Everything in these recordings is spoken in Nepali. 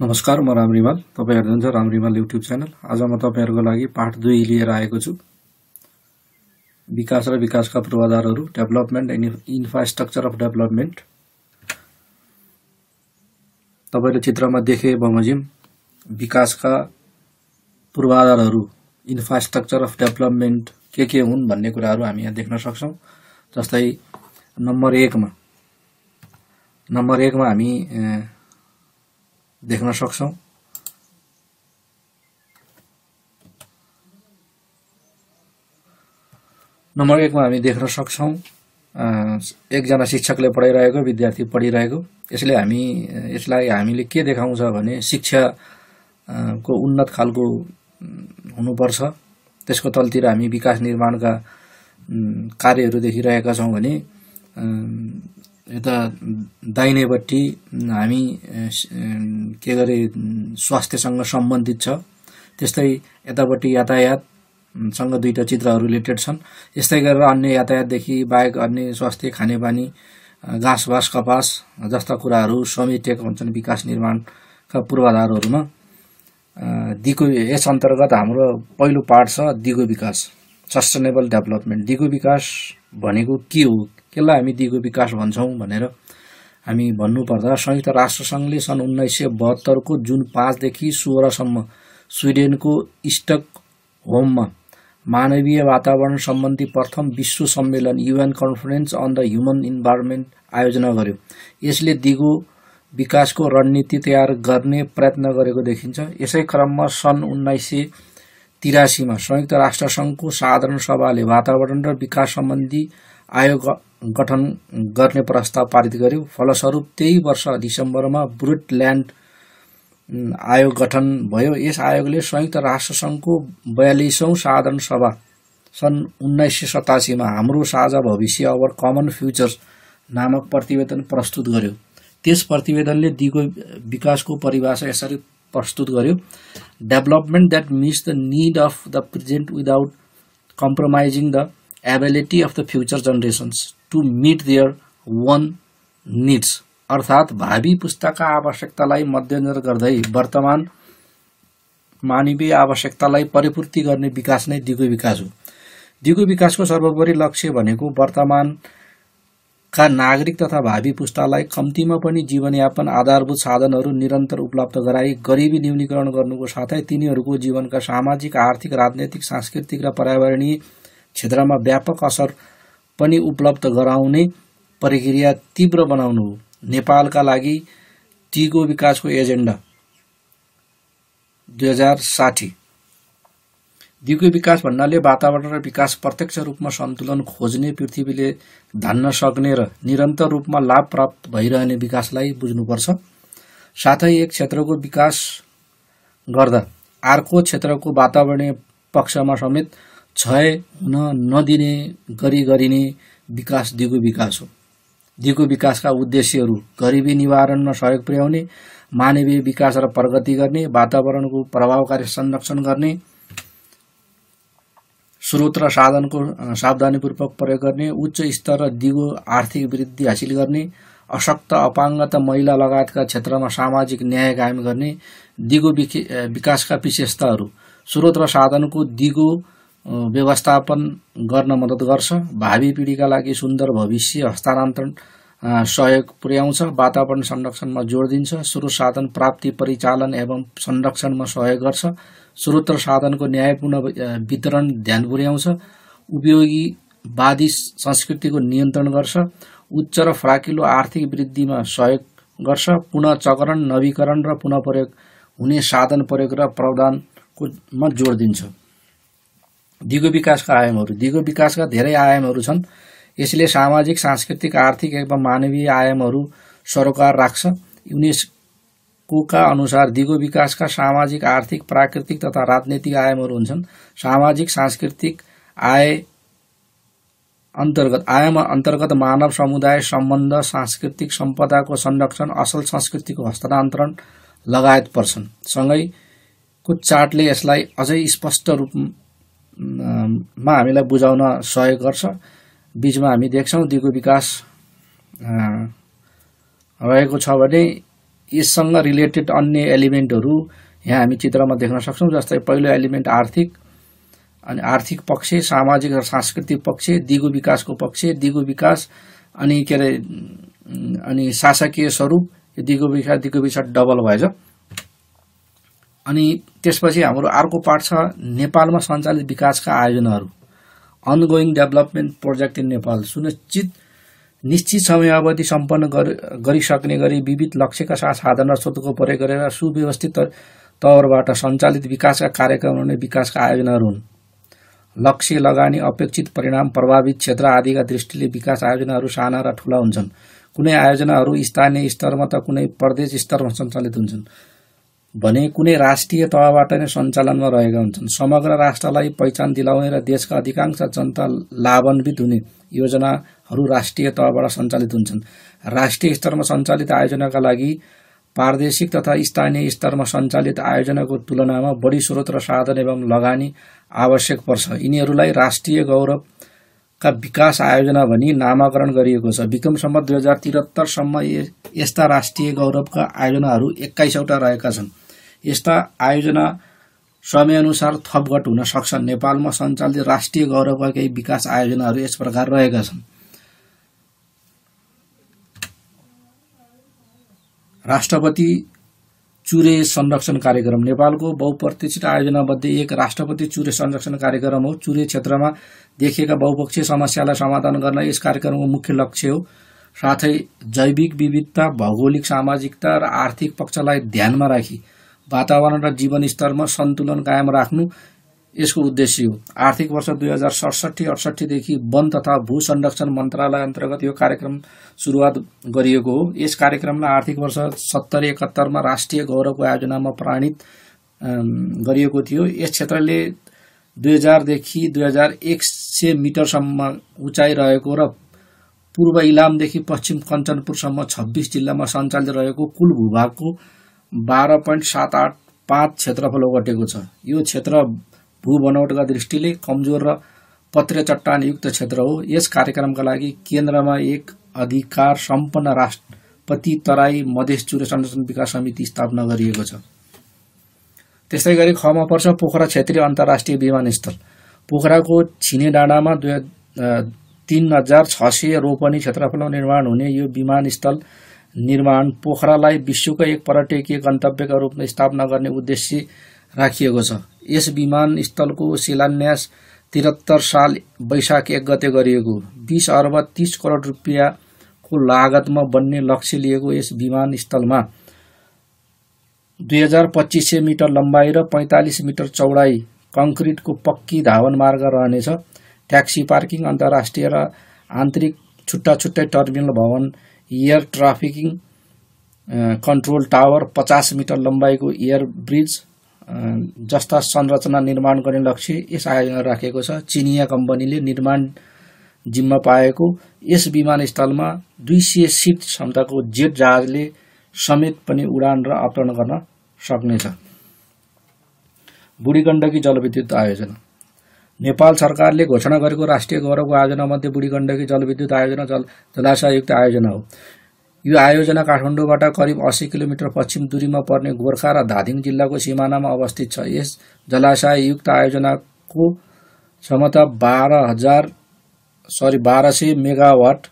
नमस्कार म राम रिमाल तपाईँहरू हुन्छ राम रिमाल युट्युब च्यानल आज म तपाईँहरूको लागि पार्ट दुई लिएर आएको छु विकास र विकासका पूर्वाधारहरू development and infrastructure of development तपाईँले चित्रमा देखे बमोजिम विकासका पूर्वाधारहरू इन्फ्रास्ट्रक्चर अफ डेभलपमेन्ट के के हुन् भन्ने कुराहरू हामी यहाँ देख्न सक्छौँ जस्तै नम्बर एकमा नम्बर एकमा हामी देख्न सक्छौँ नम्बर एकमा हामी देख्न सक्छौँ एकजना शिक्षकले पढाइरहेको विद्यार्थी पढिरहेको यसले हामी यसलाई हामीले के देखाउँछ भने शिक्षा को उन्नत खालको हुनुपर्छ त्यसको तलतिर हामी विकास निर्माणका कार्यहरू देखिरहेका छौँ भने यता दाहिनेपट्टि हामी के गरे स्वास्थ्यसँग सम्बन्धित छ त्यस्तै यतापट्टि यातायातसँग दुईवटा चित्रहरू रिलेटेड छन् यस्तै गरेर अन्य यातायातदेखि बाहेक अन्य स्वास्थ्य खानेपानी बाँस कपास जस्ता कुराहरू समेटेको हुन्छन् विकास निर्माणका पूर्वाधारहरूमा दिगो यस अन्तर्गत हाम्रो पहिलो पार्ट छ दिगो विकास सस्टेनेबल डेभलपमेन्ट दिगो विकास भनेको के हो त्यसलाई हामी दिगो विकास भन्छौँ भनेर हामी भन्नुपर्दा संयुक्त राष्ट्रसङ्घले सन् उन्नाइस सय बहत्तरको जुन पाँचदेखि सोह्रसम्म स्विडेनको स्टक होममा मानवीय वातावरण सम्बन्धी प्रथम विश्व सम्मेलन UN conference on the human environment आयोजना गर्यो यसले दिगो विकासको रणनीति तयार गर्ने प्रयत्न गरेको देखिन्छ यसै क्रममा सन् उन्नाइस सय तिरासीमा संयुक्त राष्ट्रसङ्घको साधारण सभाले वातावरण र विकास सम्बन्धी आयोग गठन गर्ने प्रस्ताव पारित गर्यो फलस्वरूप त्यही वर्ष डिसेम्बरमा ब्रुटल्यान्ड आयोग गठन भयो यस आयोगले संयुक्त राष्ट्रसङ्घको बयालिसौँ साधारण सभा सन् उन्नाइस सय सतासीमा हाम्रो साझा भविष्य अवर कमन फ्युचर्स नामक प्रतिवेदन प्रस्तुत गर्यो त्यस प्रतिवेदनले दिगो विकासको परिभाषा यसरी प्रस्तुत गर्यो development that meets the need of the present without compromising the ability of the future generations to meet their own needs अर्थात् भावी पुस्ताका आवश्यकतालाई मध्यनजर गर्दै वर्तमान मानवीय आवश्यकतालाई परिपूर्ति गर्ने विकास नै दिगो विकास हो दिगो विकासको सर्वोपरि लक्ष्य भनेको वर्तमानका नागरिक तथा भावी पुस्तालाई कम्तीमा पनि जीवनयापन आधारभूत साधनहरू निरन्तर उपलब्ध गराई गरिबी न्यूनीकरण गर्नुको साथै तिनीहरूको जीवनका सामाजिक आर्थिक राजनैतिक सांस्कृतिक र पर्यावरणीय क्षेत्रमा व्यापक असर पनि उपलब्ध गराउने प्रक्रिया तीव्र बनाउनु हो नेपालका लागि टीको विकासको एजेन्डा दुई हजार साठी दिगो विकास भन्नाले वातावरण र विकास प्रत्यक्ष रूपमा सन्तुलन खोज्ने पृथ्वीले धान्न सक्ने र निरन्तर रूपमा लाभ प्राप्त भइरहने विकासलाई बुझ्नुपर्छ साथै एक क्षेत्रको विकास गर्दा अर्को क्षेत्रको वातावरणीय पक्षमा समेत क्षय हुन नदिने गरी गरिने विकास दिगो विकास हो दिगो विकासका उद्देश्यहरू गरिबी निवारणमा सहयोग पुर्याउने मानवीय विकास र प्रगति गर्ने वातावरणको प्रभावकारी संरक्षण गर्ने स्रोत र साधनको सावधानीपूर्वक प्रयोग गर्ने उच्च स्तर र दिगो आर्थिक वृद्धि हासिल गर्ने अशक्त अपाङ्गता महिला लगायतका क्षेत्रमा सामाजिक न्याय कायम गर्ने दिगो विकासका विशेषताहरू स्रोत र साधनको दिगो व्यवस्थापन गर्न मद्दत गर्छ भावी पिँढीका लागि सुन्दर भविष्य हस्तान्तरण सहयोग पुर्याउँछ वातावरण संरक्षणमा जोड दिन्छ स्रोत साधन प्राप्ति परिचालन एवं संरक्षणमा सहयोग गर्छ स्रोत र साधनको न्यायपूर्ण वितरण ध्यान पुर्याउँछ उपयोगीवादी संस्कृतिको नियन्त्रण गर्छ उच्च र फ्राकिलो आर्थिक वृद्धिमा सहयोग गर्छ पुनः नवीकरण र पुनः प्रयोग हुने साधन प्रयोग र प्रावधानकोमा जोड दिन्छ दिगो विकासका आयामहरू दिगो विकासका धेरै आयामहरू छन् यसले सामाजिक सांस्कृतिक आर्थिक एवं मानवीय आयामहरू सरोकार राख्छ युनेस्कोका अनुसार दिगो विकासका सामाजिक आर्थिक प्राकृतिक तथा राजनैतिक आयामहरू हुन्छन् सामाजिक सांस्कृतिक आय अन्तर्गत आयाम अन्तर्गत मानव समुदाय सम्बन्ध सांस्कृतिक सम्पदाको संरक्षण असल संस्कृतिको हस्तान्तरण लगायत पर्छन् सँगै कुचाटले यसलाई अझै स्पष्ट रूपमा मा हामीलाई बुझाउन सहयोग गर्छ बिचमा हामी देख्छौँ दिगो विकास रहेको छ भने यससँग रिलेटेड अन्य एलिमेन्टहरू यहाँ हामी चित्रमा देख्न सक्छौँ जस्तै पहिलो एलिमेन्ट आर्थिक अनि आर्थिक पक्ष सामाजिक र सांस्कृतिक पक्ष दिगो विकासको पक्ष दिगो विकास अनि के अरे अनि शासकीय स्वरूप यो दिगो विकास दिगो विकास डबल भएछ अनि त्यसपछि हाम्रो अर्को पार्ट छ नेपालमा सञ्चालित विकासका आयोजनाहरू ongoing development project in Nepal सुनिश्चित निश्चित समय अवधि सम्पन्न गर गरिसक्ने गरी विविध लक्ष्यका साथ साधन र स्रोतको प्रयोग गरेर सुव्यवस्थित तौरबाट सञ्चालित विकासका कार्यक्रमहरू नै विकासका आयोजनाहरू हुन् लक्ष्य लगानी अपेक्षित परिणाम प्रभावित क्षेत्र आदिका दृष्टिले विकास आयोजनाहरू साना र ठुला हुन्छन् कुनै आयोजनाहरू स्थानीय स्तरमा त कुनै प्रदेश स्तरमा सञ्चालित हुन्छन् भने कुनै राष्ट्रिय तहबाट नै सञ्चालनमा रहेका हुन्छन् समग्र राष्ट्रलाई पहिचान दिलाउने र देशका अधिकांश जनता लाभान्वित हुने योजनाहरू राष्ट्रिय तहबाट सञ्चालित हुन्छन् राष्ट्रिय स्तरमा सञ्चालित आयोजनाका लागि प्रादेशिक तथा स्थानीय स्तरमा सञ्चालित आयोजनाको तुलनामा बढी स्रोत र साधन एवं लगानी आवश्यक पर्छ यिनीहरूलाई राष्ट्रिय गौरवका विकास आयोजना भनी नामाकरण गरिएको छ विक्रमसम्म दुई हजार त्रिहत्तरसम्म यस्ता राष्ट्रिय गौरवका आयोजनाहरू एक्काइसवटा रहेका छन् यस्ता आयोजना समयअनुसार थपघट हुन सक्छन् नेपालमा सञ्चालित राष्ट्रिय गौरवका केही विकास आयोजनाहरू यस प्रकार रहेका छन् राष्ट्रपति चुरे संरक्षण कार्यक्रम नेपालको बहुप्रतिष्ठित आयोजनामध्ये एक राष्ट्रपति चुरे संरक्षण कार्यक्रम हो चुरे क्षेत्रमा देखिएका बहुपक्षीय समस्यालाई समाधान गर्न यस कार्यक्रमको मुख्य लक्ष्य हो साथै जैविक विविधता भौगोलिक सामाजिकता र आर्थिक पक्षलाई ध्यानमा राखी वातावरण र जीवन स्तरमा सन्तुलन कायम राख्नु यसको उद्देश्य हो आर्थिक वर्ष दुई हजार सडसठी अडसठीदेखि वन तथा भू संरक्षण मन्त्रालय अन्तर्गत यो कार्यक्रम सुरुवात गरिएको हो यस कार्यक्रमलाई आर्थिक वर्ष सत्तरी एकहत्तरमा राष्ट्रिय गौरवको आयोजनामा प्राणित गरिएको थियो यस क्षेत्रले दुई हजारदेखि दुई हजार एक सय मिटरसम्म उचाइ रहेको र पूर्व इलामदेखि पश्चिम कञ्चनपुरसम्म छब्बिस जिल्लामा सञ्चालित रहेको कुल भूभागको बाह्र पोइन्ट सात आठ पाँच क्षेत्रफल ओगटेको छ यो क्षेत्र भू बनौटका दृष्टिले कमजोर र पत्र चट्टानयुक्त क्षेत्र हो यस कार्यक्रमका लागि केन्द्रमा एक अधिकार सम्पन्न राष्ट्रपति तराई मधेस चुर संरक्षण विकास समिति स्थापना गरिएको छ त्यस्तै गरी खमा पर्छ पोखरा क्षेत्रीय अन्तर्राष्ट्रिय विमानस्थल पोखराको छिने डाँडामा दुई तिन हजार छ सय रोपनी क्षेत्रफल निर्माण हुने यो विमानस्थल निर्माण पोखरालाई विश्वको एक पर्यटकीय गन्तव्यका रूपमा स्थापना गर्ने उद्देश्य राखिएको छ यस विमानस्थलको शिलान्यास त्रिहत्तर साल वैशाख एक गते गरिएको बिस अर्ब तिस करोड रुपियाँको लागतमा बन्ने लक्ष्य लिएको यस विमानस्थलमा दुई हजार पच्चिस सय मिटर लम्बाइ र पैँतालिस मिटर चौडाइ कङ्क्रिटको पक्की धावन मार्ग रहनेछ ट्याक्सी पार्किङ अन्तर्राष्ट्रिय र आन्तरिक छुट्टा छुट्टै टर्मिनल भवन एयर ट्राफिकिङ कन्ट्रोल टावर पचास मिटर लम्बाइको एयर ब्रिज uh, जस्ता संरचना निर्माण गर्ने लक्ष्य यस आयोजना राखेको छ चिनिया कम्पनीले निर्माण जिम्मा पाएको यस विमानस्थलमा दुई सय सिट क्षमताको जेट जहाजले समेत पनि उडान र अवतरण गर्न सक्नेछ बुढी गण्डकी जलविद्युत आयोजना नेपाल सरकारले घोषणा गरेको राष्ट्रिय गौरवको आयोजना मध्ये बुढी गण्डकी जलविद्युत आयोजना जल जलाशयुक्त आयोजना हो यो आयोजना काठमाडौँबाट करिब अस्सी किलोमिटर पश्चिम दूरीमा पर्ने गोर्खा र धादिङ जिल्लाको सिमानामा अवस्थित छ यस जलाशयुक्त आयोजनाको क्षमता बाह्र हजार सरी बाह्र सय मेगावाट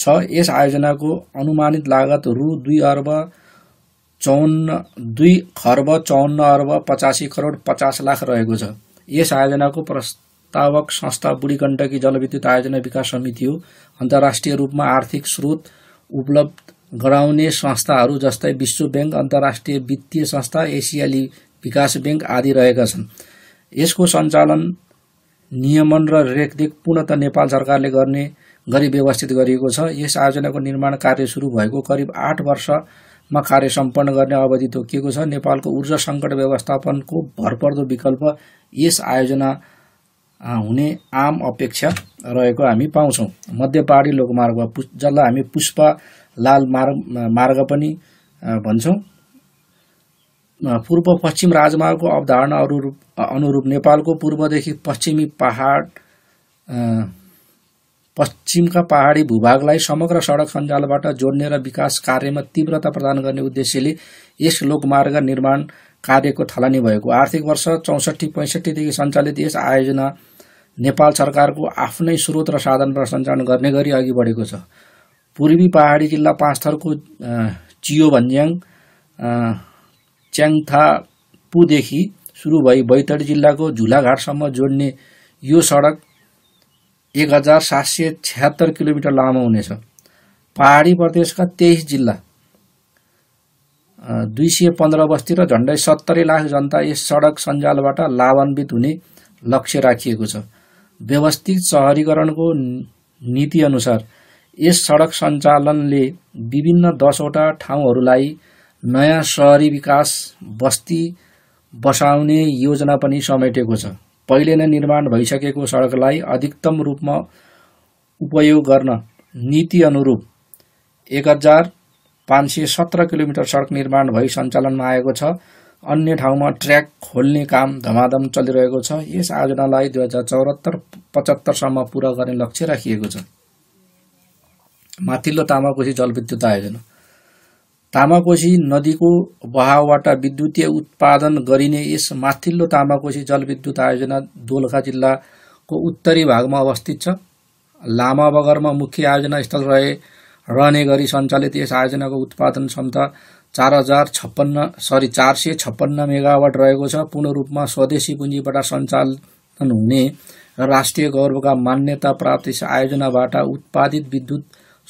छ यस आयोजनाको अनुमानित लागत रु दुई अर्ब चौन्न दुई खर्ब चौन्न अर्ब पचासी करोड पचास लाख रहेको छ यस आयोजनाको प्रस्तावक संस्था बुढी गण्डकी जलविद्युत आयोजना विकास समिति हो अन्तर्राष्ट्रिय रूपमा आर्थिक स्रोत उपलब्ध गराउने संस्थाहरू जस्तै विश्व ब्याङ्क अन्तर्राष्ट्रिय वित्तीय संस्था एसियाली विकास ब्याङ्क आदि रहेका छन् यसको सञ्चालन नियमन र रेखदेख पूर्णत नेपाल सरकारले गर्ने गरी व्यवस्थित गरिएको छ यस आयोजनाको निर्माण कार्य सुरु भएको करिब आठ वर्षमा कार्य सम्पन्न गर्ने अवधि तोकिएको छ नेपालको ऊर्जा सङ्कट व्यवस्थापनको भरपर्दो विकल्प यस आयोजना हुने आम अपेक्षा रहेको हामी पाउँछौँ मध्यपाडी लोकमार्ग पु जसलाई हामी पुष्प लाल मार्ग मार्ग पनि भन्छौँ पूर्व पश्चिम राजमार्गको अवधारणा अनुरूप अनुरूप नेपालको पूर्वदेखि पश्चिमी पहाड पश्चिमका पहाडी भूभागलाई समग्र सडक सञ्जालबाट जोड्ने र विकास कार्यमा तीव्रता प्रदान गर्ने उद्देश्यले यस लोकमार्ग निर्माण कार्यको थालनी भएको आर्थिक वर्ष चौसठी पैँसठीदेखि सञ्चालित यस आयोजना नेपाल सरकारको आफ्नै स्रोत र साधनबाट सञ्चालन गर्ने गरी अघि बढेको छ पूर्वी पहाडी जिल्ला पाँच थरको चियो भन्ज्याङ च्याङथापुदेखि सुरु भई बैतडी जिल्लाको झुलाघाटसम्म जोड्ने यो सडक एक हजार सात सय छ्यात्तर किलोमिटर लामो हुनेछ पहाडी प्रदेशका तेइस जिल्ला दुई सय पन्ध्र बस्ती र झन्डै सत्तरी लाख जनता यस सडक सञ्जालबाट लाभान्वित हुने लक्ष्य राखिएको छ व्यवस्थित सहरीकरणको नीतिअनुसार यस सडक सञ्चालनले विभिन्न दसवटा ठाउँहरूलाई नयाँ सहरी विकास बस्ती बसाउने योजना पनि समेटेको छ पहिले नै निर्माण भइसकेको सडकलाई अधिकतम रूपमा उपयोग गर्न नीति अनुरूप एक हजार पाँच सय सत्र किलोमिटर सडक निर्माण भई सञ्चालनमा आएको छ अन्य ठाउँमा ट्र्याक खोल्ने काम धमाधम चलिरहेको छ यस आयोजनालाई दुई हजार चौहत्तर पचहत्तरसम्म पुरा गर्ने लक्ष्य राखिएको छ माथिल्लो तामाकोशी जलविद्युत आयोजना तामाकोशी नदीको बहावबाट विद्युतीय उत्पादन गरिने यस माथिल्लो तामाकोशी जलविद्युत आयोजना दोलखा जिल्लाको उत्तरी भागमा अवस्थित छ लामा बगरमा मुख्य आयोजना स्थल रहे रहने गरी सञ्चालित यस आयोजनाको उत्पादन क्षमता चार हजार छप्पन्न सरी चार सय छप्पन्न मेगावाट रहेको छ पूर्ण रूपमा स्वदेशी पुँजीबाट सञ्चालन हुने र राष्ट्रिय गौरवका मान्यता प्राप्त यस आयोजनाबाट उत्पादित विद्युत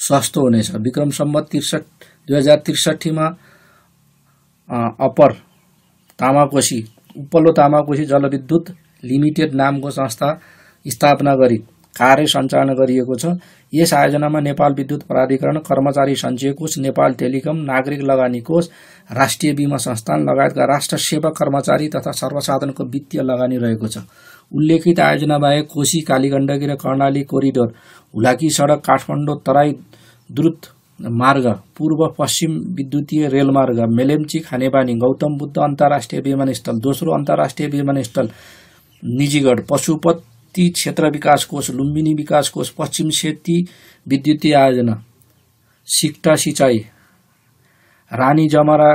सस्तो हुनेछ विक्रम सम्बत त्रिसठ दुई हजार त्रिसठीमा अप्पर तामाकोशी उपल्लो तामाकोशी जलविद्युत लिमिटेड नामको संस्था स्थापना गरी कार्य सञ्चालन गरिएको छ यस आयोजनामा नेपाल विद्युत प्राधिकरण कर्मचारी सञ्चय कोष नेपाल टेलिकम नागरिक लगानी कोष राष्ट्रिय बिमा संस्थान लगायतका राष्ट्र सेवा कर्मचारी तथा सर्वसाधारणको वित्तीय लगानी रहेको छ उल्लेखित आयोजना बाहेक कोशी कालीगण्डकी र कर्णाली कोरिडोर हुलाकी सडक काठमाडौँ तराई द्रुत मार्ग पूर्व पश्चिम विद्युतीय रेलमार्ग मेलेम्ची खानेपानी गौतम बुद्ध अन्तर्राष्ट्रिय विमानस्थल दोस्रो अन्तर्राष्ट्रिय विमानस्थल निजीगढ पशुपत सेती क्षेत्र विकास कोष लुम्बिनी विकास कोष पश्चिम सेती विद्युतीय आयोजना सिक्टा सिँचाइ रानी जमरा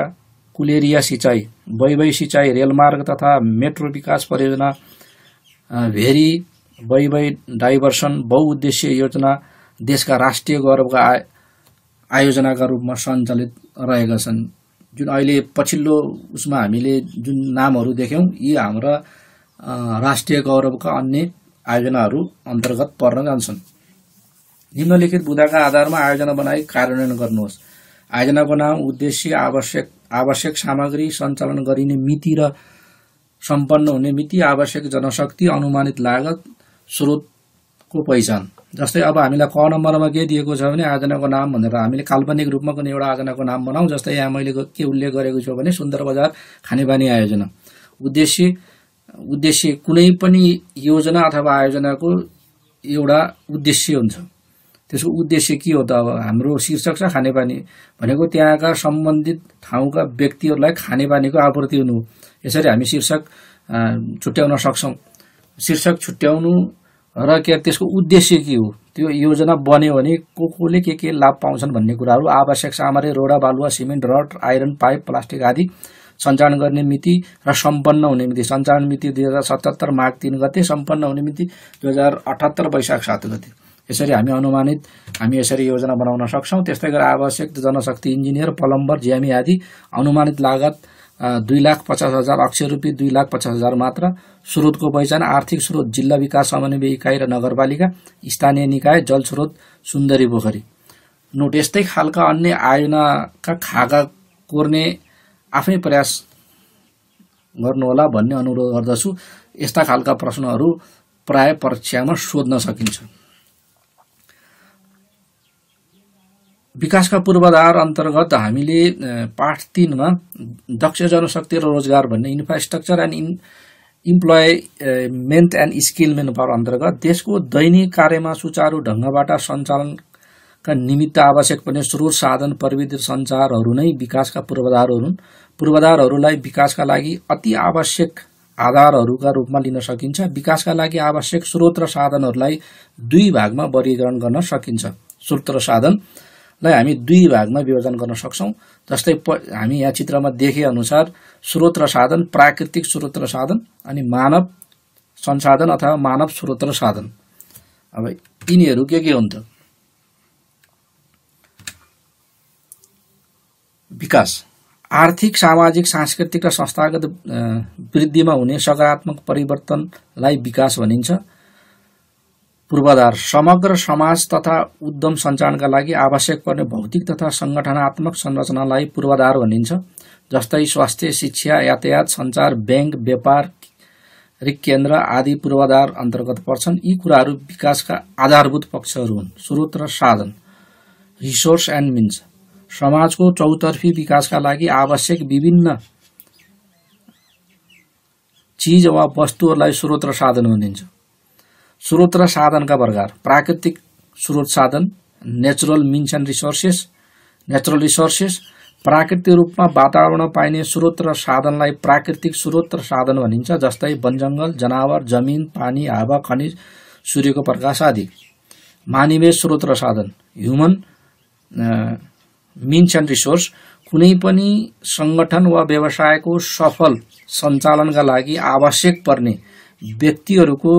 कुलेरिया सिँचाइ वैवै सिँचाइ रेलमार्ग तथा मेट्रो विकास परियोजना भेरी बैबई डाइभर्सन बहुउद्देश्य योजना देशका राष्ट्रिय गौरवका आय आयोजनाका रूपमा सञ्चालित रहेका छन् जुन अहिले पछिल्लो उसमा हामीले जुन नामहरू देख्यौँ यी हाम्रा राष्ट्रिय गौरवका अन्य आयोजनाहरू अन्तर्गत पर्न जान्छन् निम्नलिखित बुदाका आधारमा आयोजना बनाई कार्यान्वयन गर्नुहोस् आयोजनाको नाम उद्देश्य आवश्यक आवश्यक सामग्री सञ्चालन गरिने मिति र सम्पन्न हुने मिति आवश्यक जनशक्ति अनुमानित लागत स्रोतको पहिचान जस्तै अब हामीलाई क नम्बरमा के दिएको छ भने आयोजनाको नाम भनेर हामीले काल्पनिक रूपमा कुनै एउटा आयोजनाको नाम बनाऊ जस्तै यहाँ मैले के उल्लेख गरेको छु भने सुन्दर बजार खानेपानी आयोजना उद्देश्य उद्देश्य कुनै पनि योजना अथवा आयोजनाको एउटा उद्देश्य हुन्छ त्यसको उद्देश्य के हो त अब हाम्रो शीर्षक छ खानेपानी भनेको त्यहाँका सम्बन्धित ठाउँका व्यक्तिहरूलाई खानेपानीको आपूर्ति हुनु यसरी हामी शीर्षक छुट्याउन सक्छौँ शीर्षक छुट्याउनु र के त्यसको उद्देश्य के हो त्यो योजना बन्यो भने को कोले के के लाभ पाउँछन् भन्ने कुराहरू आवश्यक सामग्री रोडा बालुवा cement rod iron pipe plastic आदि सञ्चालन गर्ने मिति र सम्पन्न हुने मिति सञ्चालन मिति दुई हजार सतहत्तर माघ तिन गते सम्पन्न हुने मिति दुई हजार अठहत्तर वैशाख सात गते यसरी हामी अनुमानित हामी यसरी योजना बनाउन सक्छौँ त्यस्तै गरेर आवश्यक जनशक्ति इन्जिनियर प्लम्बर ज्यामी आदि अनुमानित लागत दुई लाख पचास हजार अक्षय रुपियाँ दुई लाख पचास हजार मात्र स्रोतको पहिचान आर्थिक स्रोत जिल्ला विकास समन्वय इकाइ र नगरपालिका स्थानीय निकाय जल स्रोत सुन्दरी पोखरी नोट यस्तै खालका अन्य आयोजनाका खाका कोर्ने आफ्नै प्रयास गर्नुहोला भन्ने अनुरोध गर्दछु यस्ता खालका प्रश्नहरू प्राय परीक्षामा सोध्न सकिन्छ विकासका पूर्वाधार अन्तर्गत हामीले पाठ तिनमा दक्ष जनशक्ति र रोजगार भन्ने infrastructure and in employment and skill man power अन्तर्गत देशको दैनिक कार्यमा सुचारू ढङ्गबाट सञ्चालन का निमित्त आवश्यक पर्ने स्रोत साधन प्रविधि सञ्चारहरू नै विकासका पूर्वाधारहरू हुन् पूर्वाधारहरूलाई विकासका लागि अति आवश्यक आधारहरूका रूपमा लिन सकिन्छ विकासका लागि आवश्यक स्रोत र साधनहरूलाई दुई भागमा वर्गीकरण गर्न सकिन्छ स्रोत र साधनलाई हामी दुई भागमा विभाजन गर्न सक्छौँ जस्तै प हामी यहाँ चित्रमा देखेअनुसार स्रोत र साधन प्राकृतिक स्रोत र साधन अनि मानव संसाधन अथवा मानव स्रोत र साधन अब यिनीहरू के के हुन् त विकास आर्थिक सामाजिक सांस्कृतिक र संस्थागत वृद्धिमा हुने सकारात्मक परिवर्तनलाई विकास भनिन्छ पूर्वाधार समग्र समाज तथा उद्यम सञ्चालनका लागि आवश्यक पर्ने भौतिक तथा सङ्गठनात्मक संरचनालाई पूर्वाधार भनिन्छ जस्तै स्वास्थ्य शिक्षा यातायात सञ्चार ब्याङ्क व्यापारिक केन्द्र आदि पूर्वाधार अन्तर्गत पर्छन् यी कुराहरू विकासका आधारभूत पक्षहरू हुन् स्रोत र साधन रिसोर्स एन्ड मिन्स समाजको चौतर्फी विकासका लागि आवश्यक विभिन्न चिज वा वस्तुहरूलाई स्रोत र साधन भनिन्छ स्रोत र साधनका प्रकार प्राकृतिक स्रोत साधन natural means and resources natural resources प्राकृतिक रूपमा वातावरणमा पाइने स्रोत र साधनलाई प्राकृतिक स्रोत र साधन भनिन्छ जस्तै वनजङ्गल जनावर जमिन पानी हावा खनिज सूर्यको प्रकाश आदि मानवीय स्रोत र साधन ह्युमन मिन्स एन्ड रिसोर्स कुनै पनि सङ्गठन वा व्यवसायको सफल सञ्चालनका लागि आवश्यक पर्ने व्यक्तिहरूको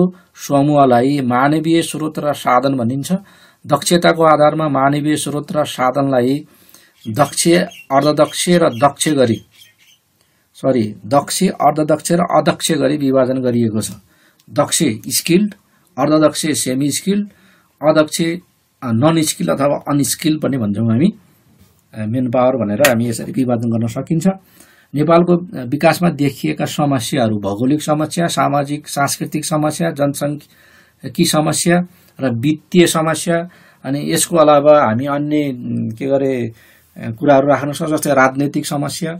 समूहलाई मानवीय स्रोत र साधन भनिन्छ दक्षताको आधारमा मानवीय स्रोत र साधनलाई दक्ष अर्धदक्ष र दक्ष गरी सरी दक्ष अर्धदक्ष र अदक्ष गरी विभाजन गरिएको छ दक्ष स्किल्ड अर्धदक्ष सेमी स्किल्ड अदक्ष नन स्किल्ड अथवा अनस्किल पनि भन्छौँ हामी मेन पावर भनेर हामी यसरी विभाजन गर्न सकिन्छ नेपालको विकासमा देखिएका समस्याहरू भौगोलिक समस्या सामाजिक सांस्कृतिक समस्या जनसङ्ख्यकी समस्या र वित्तीय समस्या अनि यसको अलावा हामी अन्य के गरे कुराहरू राख्न सक्छ जस्तै राजनैतिक समस्या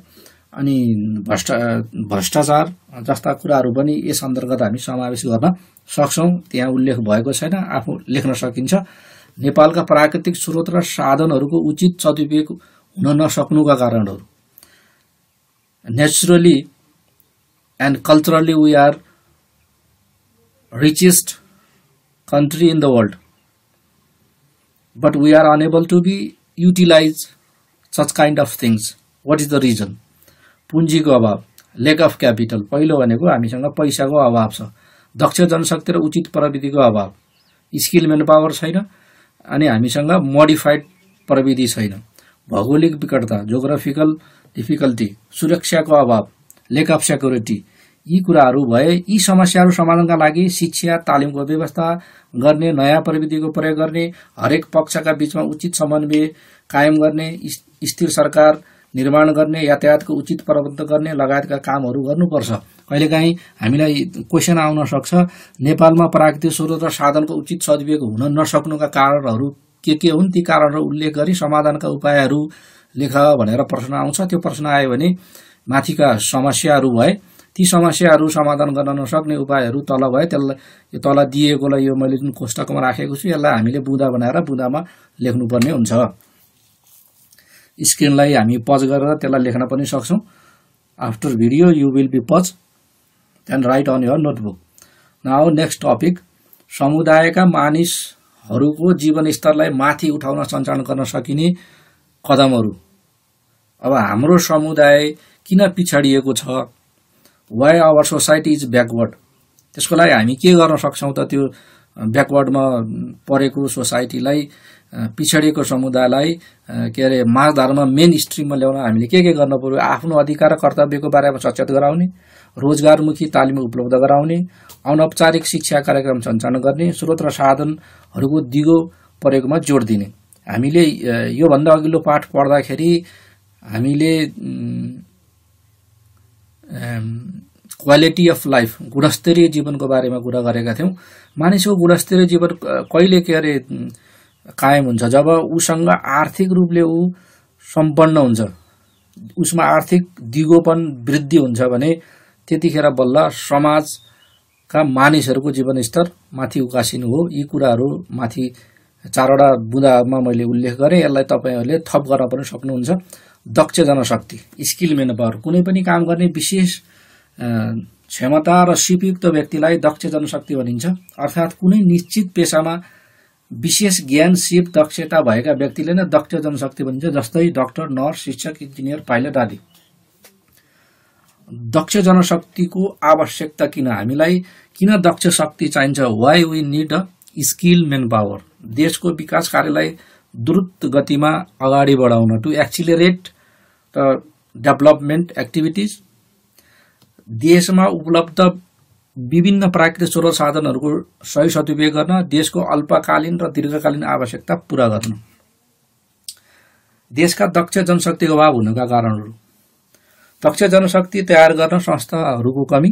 अनि भ्रष्ट भ्रष्टाचार जस्ता कुराहरू पनि यस अन्तर्गत हामी समावेश गर्न सक्छौँ त्यहाँ उल्लेख भएको छैन आफू लेख्न सकिन्छ नेपालका प्राकृतिक स्रोत र साधनहरूको उचित सदुपयोग हुन नसक्नुका कारणहरू naturally and culturally we are richest country in the world but we are unable to be utilize such kind of things what is the reason पुँजीको अभाव लेक अफ क्यापिटल पहिलो भनेको हामीसँग पैसाको अभाव छ दक्ष जनशक्ति र उचित प्रविधिको अभाव स्किल मेन पावर छैन अनि हामीसँग मोडिफाइड प्रविधि छैन भौगोलिक विकटता जोग्राफिकल डिफिकल्टी सुरक्षाको अभाव लेक अफ सेक्युरिटी यी कुराहरू भए यी समस्याहरू समाधानका लागि शिक्षा तालिमको व्यवस्था गर्ने नयाँ प्रविधिको प्रयोग गर्ने हरेक पक्षका बिचमा उचित समन्वय कायम गर्ने स्थिर सरकार निर्माण गर्ने यातायातको उचित प्रबन्ध गर्ने लगायतका कामहरू गर्नुपर्छ कहिलेकाहीँ हामीलाई क्वेसन आउन सक्छ नेपालमा प्राकृतिक स्रोत र साधनको उचित सदुपयोग हुन नसक्नुका कारणहरू के के हुन् ती कारणहरू उल्लेख गरी समाधानका उपायहरू लेख भनेर प्रश्न आउँछ त्यो प्रश्न आयो भने माथिका समस्याहरू भए ती समस्याहरू समाधान गर्न नसक्ने उपायहरू तल भए त्यसलाई यो तल दिएकोलाई यो मैले जुन कोष्टकमा राखेको छु यसलाई हामीले बुँदा बनाएर बुँदामा लेख्नुपर्ने हुन्छ स्क्रिनलाई हामी पज गरेर त्यसलाई लेख्न पनि सक्छौँ after video you will be pause then write on your notebook now next topic समुदायका मानिसहरूको जीवनस्तरलाई माथि उठाउन सञ्चालन गर्न सकिने कदमहरू अब हाम्रो समुदाय किन पिछडिएको छ why our society is backward त्यसको लागि हामी के गर्न सक्छौँ त त्यो ब्याकवर्डमा परेको सोसाइटीलाई पिछडिएको समुदायलाई के अरे धर्म मेन स्ट्रिममा ल्याउन हामीले के के गर्नु पऱ्यो आफ्नो अधिकार र कर्तव्यको बारेमा सचेत गराउने रोजगारमुखी तालिम उपलब्ध गराउने अनौपचारिक शिक्षा कार्यक्रम सञ्चालन गर्ने स्रोत र साधनहरूको दिगो परेकोमा जोड दिने हामीले योभन्दा अघिल्लो पाठ पढ्दाखेरि हामीले क्वालिटी अफ लाइफ गुणस्तरीय जीवनको बारेमा कुरा गरेका थियौँ मानिसको गुणस्तरीय जीवन कहिले के अरे कायम हुन्छ जब उसँग आर्थिक रूपले ऊ सम्पन्न हुन्छ उसमा आर्थिक दिगोपन वृद्धि हुन्छ भने त्यतिखेर बल्ल समाजका मानिसहरूको जीवनस्तर माथि उकासिनु हो यी कुराहरू माथि चारवटा बुँदामा मैले उल्लेख गरेँ यसलाई तपाईँहरूले थप गर्न पनि सक्नुहुन्छ दक्ष जनशक्ति स्किल मेन पावर कुनै पनि काम गर्ने विशेष क्षमता र सिपयुक्त व्यक्तिलाई दक्ष जनशक्ति भनिन्छ अर्थात् कुनै निश्चित पेसामा विशेष ज्ञान सिप दक्षता भएका व्यक्तिले नै दक्ष जनशक्ति भनिन्छ जस्तै डक्टर नर्स शिक्षक इन्जिनियर पाइलट आदि दक्ष जनशक्तिको आवश्यकता किन हामीलाई किन दक्ष शक्ति चाहिन्छ why we need a skill man power देशको विकास कार्यलाई द्रुत गतिमा अगाडि बढाउन टु एक्सिलेरेट र डेभलपमेन्ट एक्टिभिटिज देशमा उपलब्ध विभिन्न प्राकृतिक स्रोत साधनहरूको सही सदुपयोग गर्न देशको अल्पकालीन र दीर्घकालीन आवश्यकता पुरा गर्न देशका दक्ष जनशक्तिको अभाव हुनुका कारणहरू दक्ष जनशक्ति तयार गर्न संस्थाहरूको कमी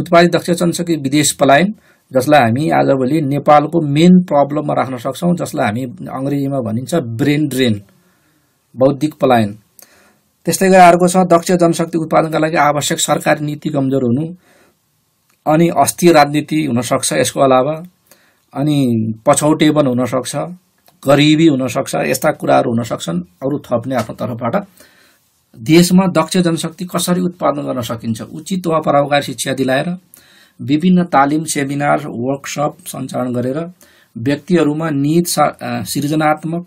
उत्पादित दक्ष जनशक्ति विदेश पलायन जसलाई हामी आजभोलि नेपालको मेन प्रब्लममा राख्न सक्छौँ जसलाई हामी अङ्ग्रेजीमा भनिन्छ ब्रेन ड्रेन बौद्धिक पलायन त्यस्तै गरी अर्को छ दक्ष जनशक्ति उत्पादनका लागि आवश्यक सरकारी नीति कमजोर हुनु अनि अस्थिर राजनीति हुनसक्छ यसको अलावा अनि पछौटेपन हुनसक्छ गरिबी हुनसक्छ यस्ता कुराहरू हुनसक्छन् अरू थप्ने आफ्नो तर्फबाट देशमा दक्ष जनशक्ति कसरी उत्पादन गर्न सकिन्छ उचित वा परोपकारी शिक्षा दिलाएर विभिन्न तालिम सेमिनार वर्कसप सञ्चालन गरेर व्यक्तिहरूमा निहित सृजनात्मक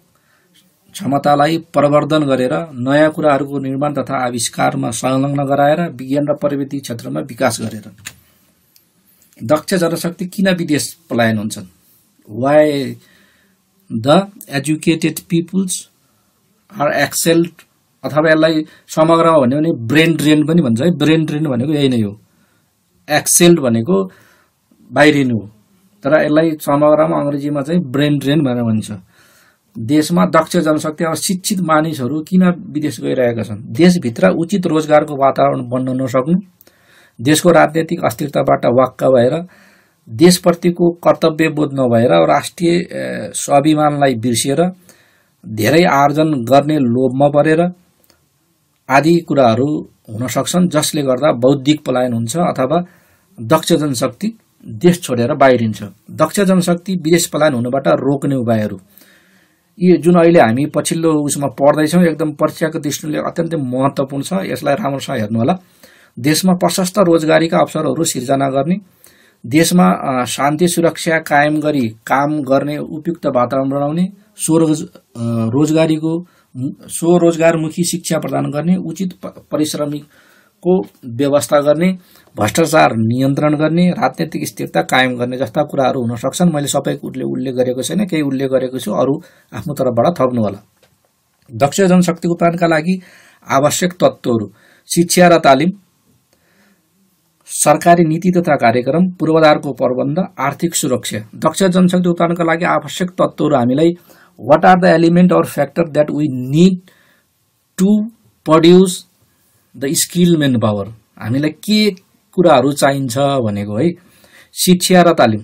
क्षमतालाई प्रवर्धन गरेर नयाँ कुराहरूको निर्माण तथा आविष्कारमा संलग्न गराएर विज्ञान र प्रविधि क्षेत्रमा विकास गरेर दक्ष जनशक्ति किन विदेश पलायन हुन्छन् why the educated peoples are excelled अथवा यसलाई समग्रमा भन्यो भने ब्रेन ड्रेन पनि भन्छ है ब्रेन ड्रेन भनेको यही नै हो एक्सेल्ड भनेको बाहिरिनु हो तर यसलाई समग्रमा अङ्ग्रेजीमा चाहिँ ब्रेन ड्रेन भनेर भनिन्छ देशमा दक्ष जनशक्ति अब शिक्षित मानिसहरू किन विदेश गइरहेका छन् देशभित्र उचित रोजगारको वातावरण बन्न नसक्नु देशको राजनैतिक अस्थिरताबाट वाक्क भएर देशप्रतिको कर्तव्य बोध नभएर राष्ट्रिय स्वाभिमानलाई बिर्सिएर धेरै आर्जन गर्ने लोभमा परेर आदि कुराहरू हुन सक्छन् जसले गर्दा बौद्धिक पलायन हुन्छ अथवा दक्ष जनशक्ति देश छोडेर बाहिरिन्छ दक्ष जनशक्ति विदेश पलायन हुनबाट रोक्ने उपायहरू यी जुन अहिले हामी पछिल्लो उसमा पढ्दैछौँ एकदम परीक्षाको दृष्टिले अत्यन्तै महत्त्वपूर्ण छ यसलाई राम्रोसँग हेर्नुहोला देशमा प्रशस्त रोजगारीका अवसरहरू सिर्जना गर्ने देशमा शान्ति सुरक्षा कायम गरी काम गर्ने उपयुक्त वातावरण बनाउने स्वरोज रोजगारीको स्वरोजगारमुखी शिक्षा प्रदान गर्ने उचित परिश्रमिकको व्यवस्था गर्ने भ्रष्टाचार नियन्त्रण गर्ने राजनैतिक स्थिरता कायम गर्ने जस्ता कुराहरू हुन सक्छन् मैले सबै उसले उल्लेख गरेको छैन केही उल्लेख गरेको छु अरू आफ्नो तर्फबाट होला दक्ष जनशक्तिको उत्पादनका लागि आवश्यक तत्त्वहरू शिक्षा र तालिम सरकारी नीति तथा कार्यक्रम पूर्वाधारको प्रबन्ध आर्थिक सुरक्षा दक्ष जनशक्ति उत्पादनका लागि आवश्यक तत्त्वहरू हामीलाई what are the element or factor that we need to produce the skill man power हामीलाई के कुराहरू चाहिन्छ भनेको है शिक्षा र तालिम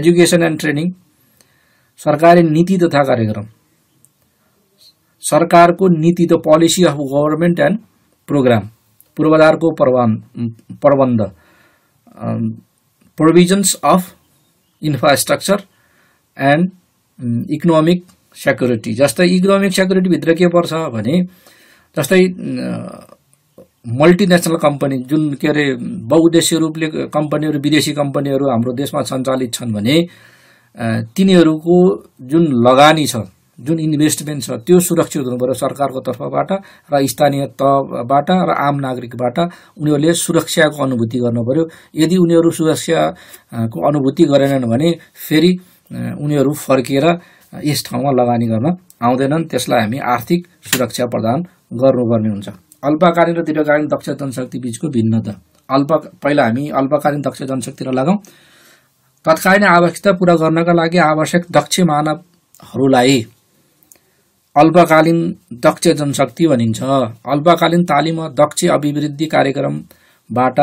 एजुकेसन एन्ड ट्रेनिङ सरकारी नीति तथा कार्यक्रम सरकारको नीति the policy of government and program पूर्वाधारको प्रबन्ध प्रबन्ध provisions of infrastructure and economic security जस्तै इकोनोमिक सेक्युरिटीभित्र के पर्छ भने जस्तै मल्टिनेसनल कम्पनी जुन के अरे बहुद्देश्य रूपले कम्पनीहरू विदेशी कम्पनीहरू हाम्रो देशमा सञ्चालित छन् भने तिनीहरूको जुन लगानी छ जुन इन्भेस्टमेन्ट छ त्यो सुरक्षित हुनु पऱ्यो सरकारको तर्फबाट र स्थानीय तहबाट र आम नागरिकबाट उनीहरूले सुरक्षाको अनुभूति गर्नु पऱ्यो यदि उनीहरू सुरक्षाको अनुभूति गरेनन् भने फेरि उनीहरू फर्केर यस ठाउँमा लगानी गर्न आउँदैनन् त्यसलाई हामी आर्थिक सुरक्षा प्रदान गर्नुपर्ने हुन्छ अल्पकालीन र दीर्घकालीन दक्ष जनशक्ति बिचको भिन्नता अल्प पहिला हामी अल्पकालीन दक्ष जनशक्तिर लगाउँ तत्कालीन आवश्यकता पुरा गर्नका लागि आवश्यक दक्ष मानवहरूलाई अल्पकालीन दक्ष जनशक्ति भनिन्छ अल्पकालीन तालिम दक्ष अभिवृद्धि कार्यक्रमबाट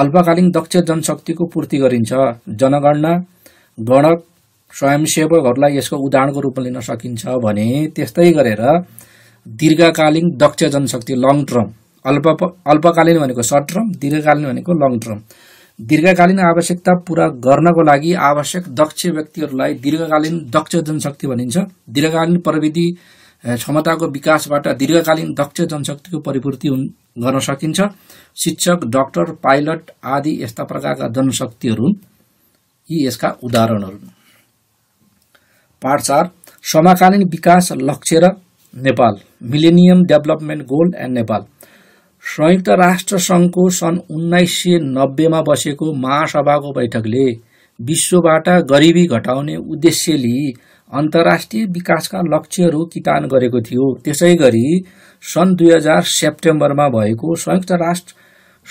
अल्पकालीन दक्ष जनशक्तिको पूर्ति गरिन्छ जनगणना गणक स्वयंसेवकहरूलाई यसको उदाहरणको रूपमा लिन सकिन्छ भने त्यस्तै गरेर दीर्घकालीन दक्ष जनशक्ति लङ टर्म अल्प अल्पकालीन भनेको सर्ट टर्म दीर्घकालीन भनेको लङ टर्म दीर्घकालीन आवश्यकता पूरा गर्नको लागि आवश्यक दक्ष व्यक्तिहरूलाई दीर्घकालीन दक्ष जनशक्ति भनिन्छ दीर्घकालीन प्रविधि क्षमताको विकासबाट दीर्घकालीन दक्ष जनशक्तिको परिपूर्ति गर्न सकिन्छ शिक्षक डाक्टर पाइलट आदि यस्ता प्रकारका जनशक्तिहरू हुन् यी यसका उदाहरणहरू पाठ चार समकालीन विकास लक्ष्य र Nepal millennium development goal and Nepal संयुक्त राष्ट्र संघको सन् उन्नाइस सय नब्बेमा बसेको महासभाको बैठकले विश्वबाट गरिबी घटाउने उद्देश्य लिई अन्तर्राष्ट्रिय विकासका लक्ष्यहरू कितान गरेको थियो त्यसै गरी सन् दुई हजार सेप्टेम्बरमा भएको संयुक्त राष्ट्र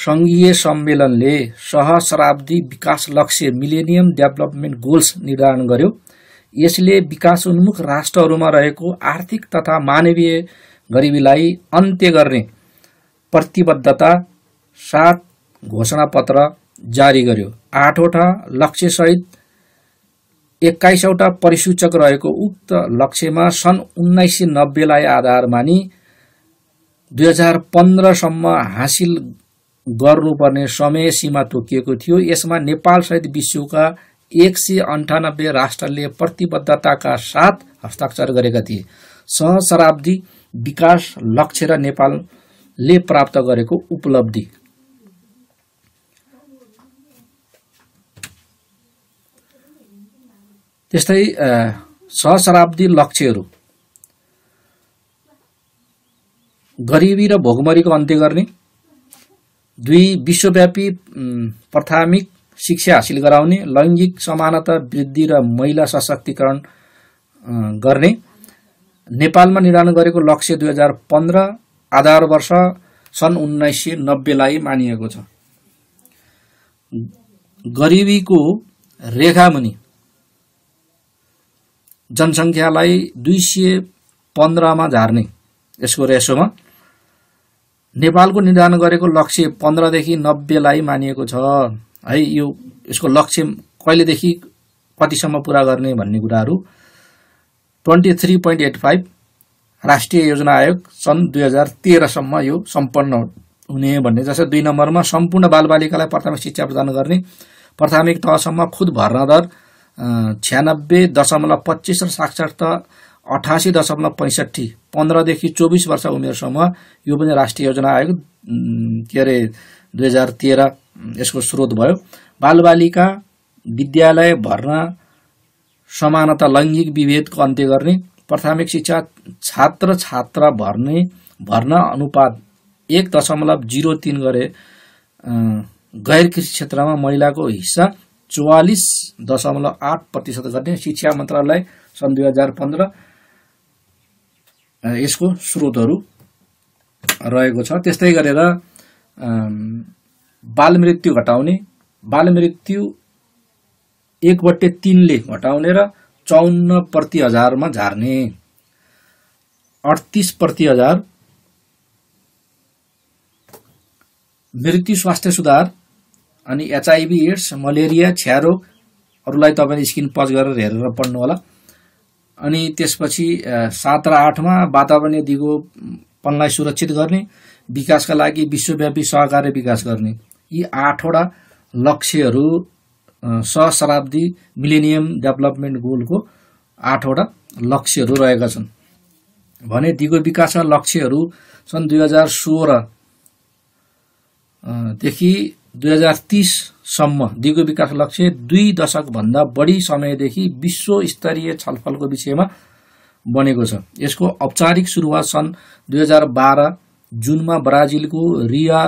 सङ्घीय सम्मेलनले सहस्राब्दी विकास लक्ष्य मिलेनियम डेभलपमेन्ट गोल्स निर्धारण गर्यो यसले विकास उन्मुख राष्ट्रहरूमा रहेको आर्थिक तथा मानवीय गरिबीलाई अन्त्य गर्ने प्रतिबद्धता सात घोषणापत्र जारी गर्यो आठवटा लक्ष्यसहित एक्काइसवटा परिसूचक रहेको उक्त लक्ष्यमा सन् उन्नाइस सय नब्बेलाई आधार मानि दुई हजार पन्ध्रसम्म हासिल गर्नुपर्ने समय सीमा तोकिएको थियो यसमा नेपालसहित विश्वका एक सय अन्ठानब्बे राष्ट्रले प्रतिबद्धताका साथ हस्ताक्षर गरेका थिए सहशराब्दी विकास लक्ष्य र नेपाल ले प्राप्त गरेको उपलब्धि त्यस्तै सहस्राब्दी लक्ष्यहरू गरिबी र भोगमरीको अन्त्य गर्ने दुई विश्वव्यापी प्राथमिक शिक्षा हासिल गराउने लैङ्गिक समानता वृद्धि र महिला सशक्तिकरण गर्ने नेपालमा निर्माण गरेको लक्ष्य दुई हजार पन्ध्र आधार वर्ष सन् उन्नाइस सय नब्बेलाई मानिएको छ गरिबीको रेखामुनि जनसङ्ख्यालाई दुई सय पन्ध्रमा झार्ने यसको रेसोमा नेपालको निर्धारण गरेको लक्ष्य पन्ध्रदेखि नब्बेलाई मानिएको छ है यो यसको लक्ष्य कहिलेदेखि कतिसम्म पुरा गर्ने भन्ने कुराहरू twenty three point eight five राष्ट्रिय योजना आयोग सन् दुई हजार तेह्रसम्म यो सम्पन्न हुने भन्ने जस्तै दुई नम्बरमा सम्पूर्ण बालबालिकालाई प्राथमिक शिक्षा प्रदान गर्ने प्राथमिक तहसम्म खुद भर्ना दर छ्यानब्बे दशमलव पच्चिस र साक्षरता अठासी दशमलव पैँसठी पन्ध्रदेखि चौबिस वर्ष उमेरसम्म यो पनि राष्ट्रिय योजना आयोग के अरे दुई हजार तेह्र यसको स्रोत भयो बालबालिका विद्यालय भर्ना समानता लैङ्गिक विभेदको अन्त्य गर्ने प्राथमिक शिक्षा छात्र छात्रा भर्ने भर्ना अनुपात एक दशमलव जिरो तिन गरे गैर कृषि क्षेत्रमा महिलाको हिस्सा चौवालिस दशमलव आठ प्रतिशत गर्ने शिक्षा मन्त्रालय सन् दुई हजार पन्ध्र यसको स्रोतहरू रहेको छ त्यस्तै गरेर बाल मृत्यु घटाउने बाल बालमृत्यु एकबट्टे तिनले घटाउने र चौन्न प्रति हजारमा झार्ने अडतिस प्रति हजार मृत्यु स्वास्थ्य सुधार अनि एचआइभी एड्स मलेरिया क्षयरोगहरूलाई तपाईँले स्किन पच गरेर हेरेर पढ्नु होला अनि त्यसपछि सात र आठमा वातावरणीय दिगो पनलाई सुरक्षित गर्ने विकासका लागि विश्वव्यापी सहकार्य विकास गर्ने यी आठवटा लक्ष्यहरू सहशताब्दी मिलेनियम डेभलपमेन्ट गोलको आठवटा लक्ष्यहरू रहेका छन् भने दिगो विकासका लक्ष्यहरू सन् दुई हजार सोह्रदेखि दुई हजार तिससम्म दिगो विकास लक्ष्य दुई दशकभन्दा बढी समयदेखि विश्वस्तरीय छलफलको विषयमा बनेको छ यसको औपचारिक सुरुवात सन् दुई हजार बाह्र जुनमा ब्राजिलको रिया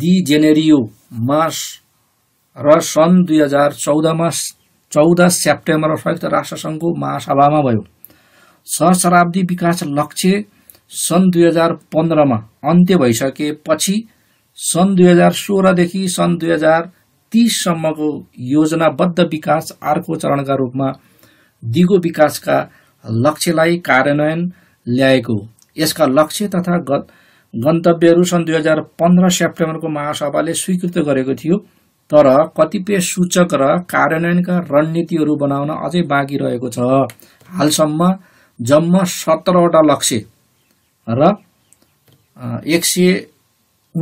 दि जेनेरियोमा र सन् दुई हजार चौधमा चौध सेप्टेम्बर संयुक्त राष्ट्रसङ्घको महासभामा भयो सहशराब्दी विकास लक्ष्य सन् दुई हजार पन्ध्रमा अन्त्य भइसकेपछि सन् दुई हजार सोह्रदेखि सन् दुई हजार तिससम्मको योजनाबद्ध विकास अर्को चरणका रूपमा दिगो विकासका लक्ष्यलाई कार्यान्वयन ल्याएको यसका लक्ष्य तथा गन्तव्यहरू सन् दुई हजार पन्ध्र सेप्टेम्बरको महासभाले स्वीकृत गरेको थियो तर कतिपय सूचक र कार्यान्वयनका रणनीतिहरू बनाउन अझै बाँकी रहेको छ हालसम्म जम्मा सत्रवटा लक्ष्य र एक सय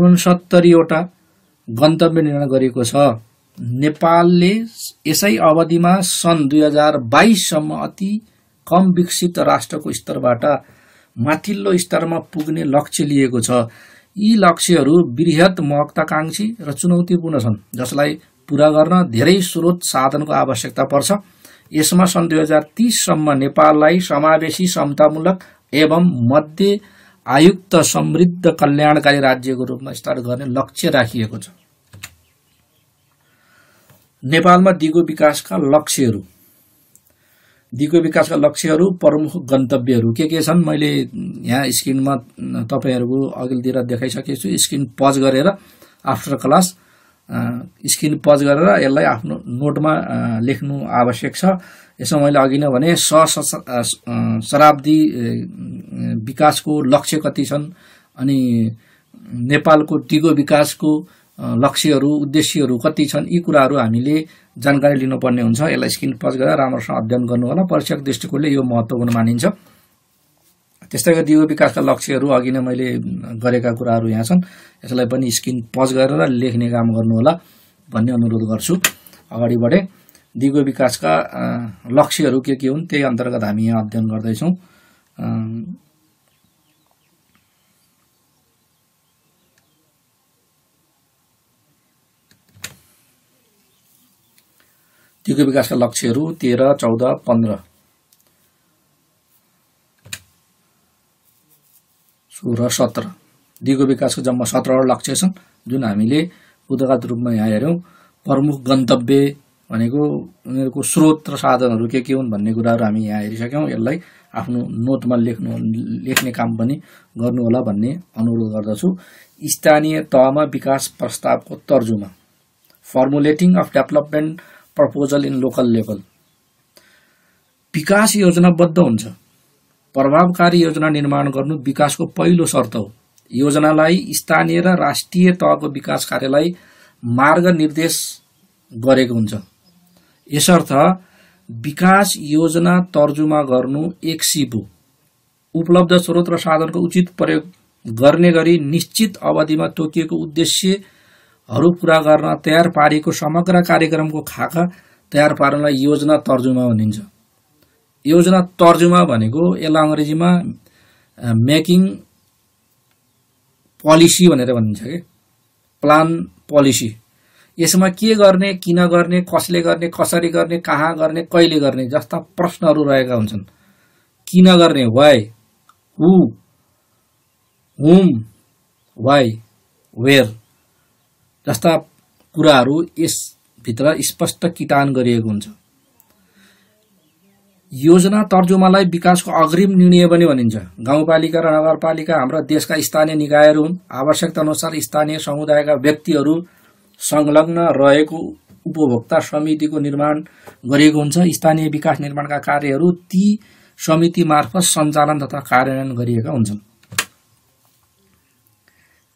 उनसत्तरीवटा गन्तव्य निर्णय गरिएको छ नेपालले यसै अवधिमा सन् दुई हजार बाइससम्म अति कम विकसित राष्ट्रको स्तरबाट माथिल्लो स्तरमा पुग्ने लक्ष्य लिएको छ यी लक्ष्यहरू वृहत महत्वाकांक्षी र चुनौतीपूर्ण छन् जसलाई पुरा गर्न धेरै स्रोत साधनको आवश्यकता पर्छ यसमा सन् दुई हजार तिससम्म नेपाललाई समावेशी क्षमतामूलक एवं मध्य आयुक्त समृद्ध कल्याणकारी राज्यको रूपमा स्थापित गर्ने लक्ष्य राखिएको छ नेपालमा दिगो विकासका लक्ष्यहरू दिगो विकासका लक्ष्यहरू प्रमुख गन्तव्यहरू के के छन् मैले यहाँ स्क्रिनमा तपाईँहरूको अघिल्लोतिर देखाइसकेको छु स्क्रिन पज गरेर आफ्टर क्लास स्क्रिन पज गरेर यसलाई आफ्नो नोटमा लेख्नु आवश्यक छ यसमा मैले अघि नै भने स शराब्दी विकासको लक्ष्य कति छन् अनि नेपालको दिगो विकासको लक्ष्यहरू उद्देश्यहरू कति छन् यी कुराहरू हामीले जानकारी लिनुपर्ने हुन्छ यसलाई स्किन पच गरेर राम्रोसँग अध्ययन गर्नु होला परीक्षक दृष्टिकोणले यो महत्त्वपूर्ण मानिन्छ त्यस्तै गरी यो विकासका लक्ष्यहरू अघि नै मैले गरेका कुराहरू यहाँ छन् यसलाई पनि स्किन पज गरेर लेख्ने काम गर्नुहोला भन्ने अनुरोध गर्छु अगाडि बढेँ दिगो विकासका लक्ष्यहरू के के हुन् त्यही अन्तर्गत हामी यहाँ अध्ययन गर्दैछौँ दिगो विकासका लक्ष्यहरू तेह्र चौध पन्ध्र सोह्र सत्र दिगो विकासको जम्मा सत्रवटा लक्ष्य छन् जुन हामीले उद्घात रूपमा यहाँ हेऱ्यौँ प्रमुख गन्तव्य भनेको उनीहरूको स्रोत र साधनहरू के के हुन् भन्ने कुराहरू हामी यहाँ हेरिसक्यौँ यसलाई आफ्नो नोटमा लेख्नु लेख्ने काम पनि गर्नुहोला भन्ने अनुरोध गर्दछु स्थानीय तहमा विकास प्रस्तावको तर्जुमा formulating of development proposal in local level विकास योजनाबद्ध हुन्छ प्रभावकारी योजना निर्माण गर्नु विकासको पहिलो शर्त हो योजनालाई स्थानीय र राष्ट्रिय तहको विकास कार्यलाई मार्ग निर्देश गरेको हुन्छ यसर्थ विकास योजना तर्जुमा गर्नु एक सिप हो उपलब्ध स्रोत र साधनको उचित प्रयोग गर्ने गरी निश्चित अवधिमा तोकिएको उद्देश्य हरू पुरा गर्न तयार पारिएको समग्र कार्यक्रमको खाका तयार पार्नलाई योजना तर्जुमा भनिन्छ योजना तर्जुमा भनेको यसलाई अङ्ग्रेजीमा मेकिङ पोलिसी भनेर भनिन्छ कि प्लान पोलिसी यसमा के गर्ने किन गर्ने कसले गर्ने कसरी गर्ने कहाँ गर्ने कहिले गर्ने जस्ता प्रश्नहरू रहेका हुन्छन् किन गर्ने वाइ हु हुम वाइ वेयर जस्ता कुराहरू यसभित्र स्पष्ट किटान गरिएको हुन्छ योजना तर्जुमालाई विकासको अग्रिम निर्णय पनि भनिन्छ गाउँपालिका र नगरपालिका हाम्रो देशका स्थानीय निकायहरू हुन् आवश्यकता अनुसार स्थानीय समुदायका व्यक्तिहरू संलग्न रहेको उपभोक्ता समितिको निर्माण गरिएको हुन्छ स्थानीय विकास निर्माणका कार्यहरू ती समिति मार्फत सञ्चालन तथा कार्यान्वयन गरिएका हुन्छन्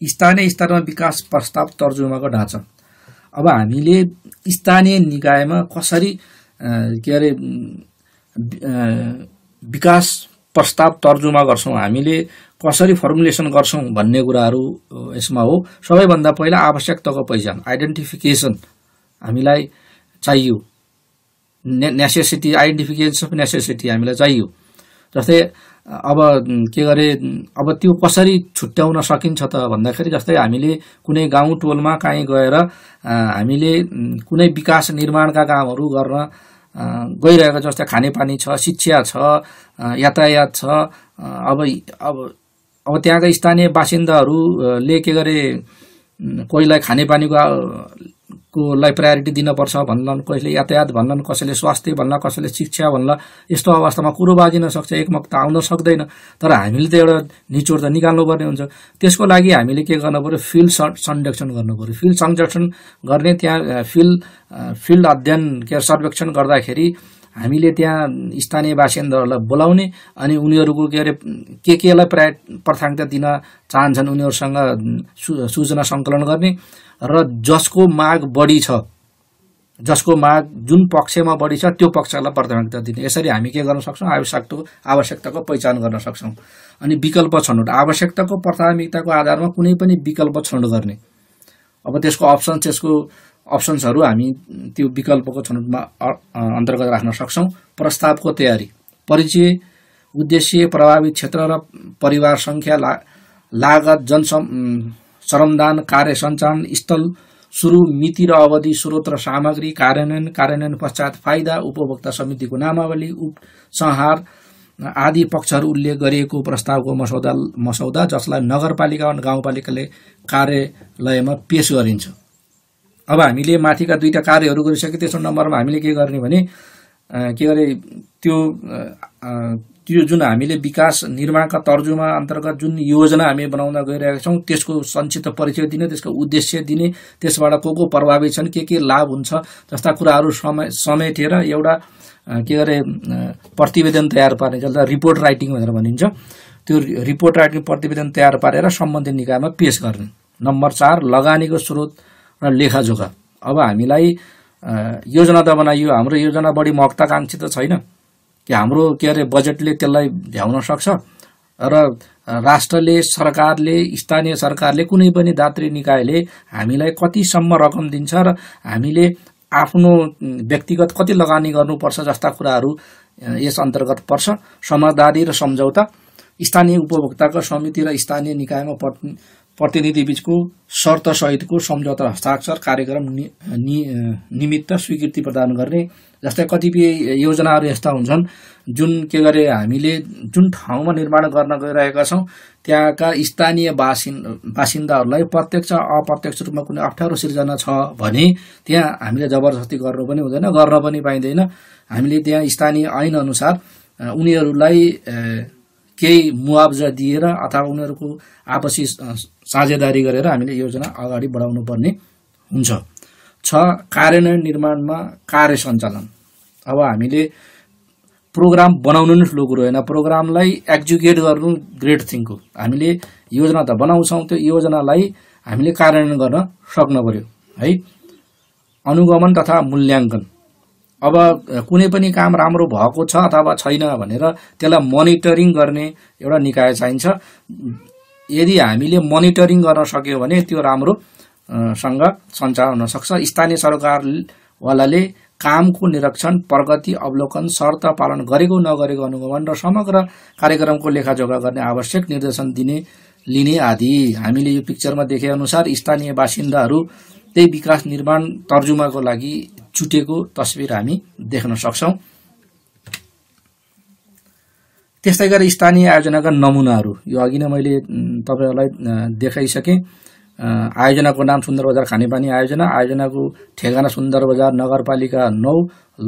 स्थानीय स्तरमा विकास प्रस्ताव तर्जुमाको ढाँचा अब हामीले स्थानीय निकायमा कसरी के अरे विकास प्रस्ताव तर्जुमा गर्छौँ हामीले कसरी फर्मुलेसन गर्छौँ भन्ने कुराहरू यसमा हो सबैभन्दा पहिला आवश्यकताको पहिचान आइडेन्टिफिकेसन हामीलाई चाहियो ने नेसेसिटी आइडेन्टिफिकेसन अफ नेसेसिटी हामीलाई चाहियो जस्तै अब के गरे अब त्यो कसरी छुट्याउन सकिन्छ त भन्दाखेरि जस्तै हामीले कुनै गाउँ टोलमा काहीँ गएर हामीले कुनै विकास निर्माणका कामहरू गर्न गइरहेको जस्तै खानेपानी छ शिक्षा छ यातायात छ अब अब अब त्यहाँका स्थानीय बासिन्दाहरूले के गरे कोहीलाई खानेपानीको कोलाई प्रायोरिटी दिनुपर्छ भन्लन कसैले यातायात भन्लान् कसैले स्वास्थ्य भन्ला कसैले शिक्षा भन्ला यस्तो अवस्थामा कुरो बाजिन सक्छ एकमत आउन सक्दैन तर हामीले त एउटा निचोड त निकाल्नुपर्ने हुन्छ त्यसको लागि हामीले के गर्नु पऱ्यो फिल्ड संरक्षण गर्नु पऱ्यो फिल्ड संरक्षण गर्ने त्यहाँ फिल्ड फिल्ड अध्ययन के सर्वेक्षण गर्दाखेरि हामीले त्यहाँ स्थानीय बासिन्दाहरूलाई बोलाउने अनि उनीहरूको के अरे के केलाई प्राय प्राथमिकता दिन चाहन्छन् उनीहरूसँग सूचना सङ्कलन गर्ने र जसको माग बढी छ जसको माग जुन पक्षमा बढी छ त्यो पक्षलाई प्राथमिकता दिने यसरी हामी के गर्न सक्छौँ आवश्यकताको आवश्यकताको पहिचान गर्न सक्छौँ अनि विकल्प छनौट आवश्यकताको प्राथमिकताको आधारमा कुनै पनि विकल्प छनौट गर्ने अब त्यसको अप्सन त्यसको अप्सन्सहरू हामी त्यो विकल्पको छनौटमा अन्तर्गत राख्न सक्छौँ प्रस्तावको तयारी परिचय उद्देश्य प्रभावित क्षेत्र र परिवार सङ्ख्या ला लागत जनसम् श्रमदान कार्य सञ्चालन स्थल सुरु मिति र अवधि स्रोत र सामग्री कार्यान्वयन कार्यान्वयन पश्चात फाइदा उपभोक्ता समितिको नामावली उपसंहार आदि पक्षहरू उल्लेख गरिएको प्रस्तावको मसौदा मसौदा जसलाई नगरपालिका वा गाउँपालिकाले कार्यालयमा पेस गरिन्छ अब हामीले माथिका दुईवटा कार्यहरू गरिसके तेस्रो नम्बरमा हामीले के गर्ने भने के अरे त्यो त्यो जुन हामीले विकास निर्माणका तर्जुमा अन्तर्गत जुन योजना हामी बनाउँदा गइरहेका छौँ त्यसको संक्षिप्त परिचय दिने त्यसको उद्देश्य दिने त्यसबाट को को प्रभावित छन् के के लाभ हुन्छ जस्ता कुराहरू समय समेटेर एउटा के अरे प्रतिवेदन तयार पार्ने जसलाई रिपोर्ट राइटिङ भनेर भनिन्छ त्यो रिपोर्ट राइटिङ प्रतिवेदन तयार पारेर सम्बन्धित निकायमा पेस गर्ने नम्बर चार लगानीको स्रोत र लेखाजोखा अब हामीलाई योजना त बनाइयो हाम्रो योजना बढी महत्त्वकाङ्क्षी त छैन कि हाम्रो के अरे बजेटले त्यसलाई भ्याउन सक्छ र राष्ट्रले सरकारले स्थानीय सरकारले कुनै पनि दात्री निकायले हामीलाई कतिसम्म रकम दिन्छ र हामीले आफ्नो व्यक्तिगत कति लगानी गर्नुपर्छ जस्ता कुराहरू यस अन्तर्गत पर्छ समझदारी र सम्झौता स्थानीय उपभोक्ताको समिति र स्थानीय निकायमा प्रतिनिधि शर्तसहितको सम्झौता हस्ताक्षर कार्यक्रम नि, निमित्त स्वीकृति प्रदान गर्ने जस्तै कतिपय योजनाहरू यस्ता हुन्छन् जुन के गरे हामीले जुन ठाउँमा निर्माण गर्न गइरहेका छौँ त्यहाँका स्थानीय बासिन् बासिन्दाहरूलाई प्रत्यक्ष अप्रत्यक्ष रूपमा कुनै अप्ठ्यारो सिर्जना छ भने त्यहाँ हामीले जबरजस्ती गर्नु पनि हुँदैन गर्न पनि पाइँदैन हामीले त्यहाँ स्थानीय ऐनअनुसार उनीहरूलाई केही मुआब्जा दिएर अथवा उनीहरूको आपसी साझेदारी गरेर हामीले योजना अगाडि बढाउनु पर्ने हुन्छ छ कार्यान्वयन निर्माणमा कार्य सञ्चालन अब हामीले प्रोग्राम बनाउनु नै ठुलो कुरो होइन प्रोग्रामलाई एक्जिक्युट गर्नु ग्रेट थिङ हो हामीले योजना त बनाउँछौँ त्यो योजनालाई हामीले कार्यान्वयन गर्न सक्नु पऱ्यो है अनुगमन तथा मूल्याङ्कन अब कुनै पनि काम राम्रो भएको छ अथवा छैन भनेर त्यसलाई मोनिटरिङ गर्ने एउटा निकाय चाहिन्छ यदि हामीले मोनिटरिङ गर्न सक्यौँ भने त्यो राम्रो सँग सञ्चालन हुन सक्छ स्थानीय सरकारवालाले कामको निरीक्षण प्रगति अवलोकन शर्त पालन गरेको नगरेको अनुगमन र समग्र कार्यक्रमको लेखाजोखा गर्ने आवश्यक निर्देशन दिने लिने आदि हामीले यो पिक्चरमा देखे अनुसार स्थानीय बासिन्दाहरू त्यही विकास निर्माण तर्जुमाको लागि जुटेको तस्विर हामी देख्न सक्छौँ त्यस्तै गरी स्थानीय आयोजनाका नमुनाहरू यो अघि नै मैले तपाईँहरूलाई देखाइसकेँ आयोजनाको नाम सुन्दर बजार खानेपानी आयोजना आयोजनाको ठेगाना सुन्दर बजार नगरपालिका नौ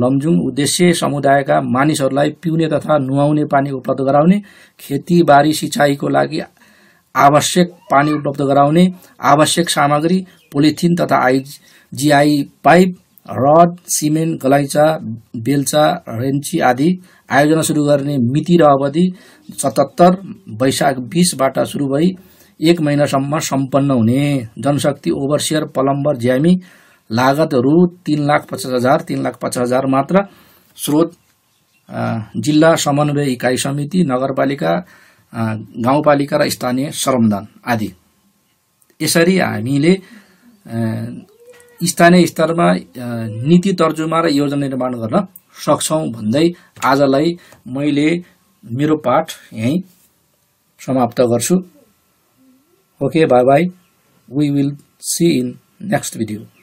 लमजुङ उद्देश्य समुदायका मानिसहरूलाई पिउने तथा नुहाउने पानी उपलब्ध गराउने खेतीबारी सिँचाइको लागि आवश्यक पानी उपलब्ध गराउने आवश्यक सामग्री पोलिथिन तथा I GI pipe rod cement गलैँचा बेलचा रेन्ची आदि आयोजना सुरु गर्ने मिति र अवधि सतहत्तर वैशाख बिसबाट सुरु भई एक महिनासम्म सम्पन्न हुने जनशक्ति ओभरसियर पलम्बर ज्यामी लागतहरू तिन लाख पचास हजार तिन लाख पचास हजार मात्र स्रोत जिल्ला समन्वय इकाइ समिति नगरपालिका गाउँपालिका र स्थानीय श्रमदान आदि यसरी हामीले स्थानीय स्तरमा नीति तर्जुमा र योजना निर्माण गर्न सक्छौँ भन्दै आजलाई मैले मेरो पाठ यहीँ समाप्त गर्छु okay bye bye we will see in next video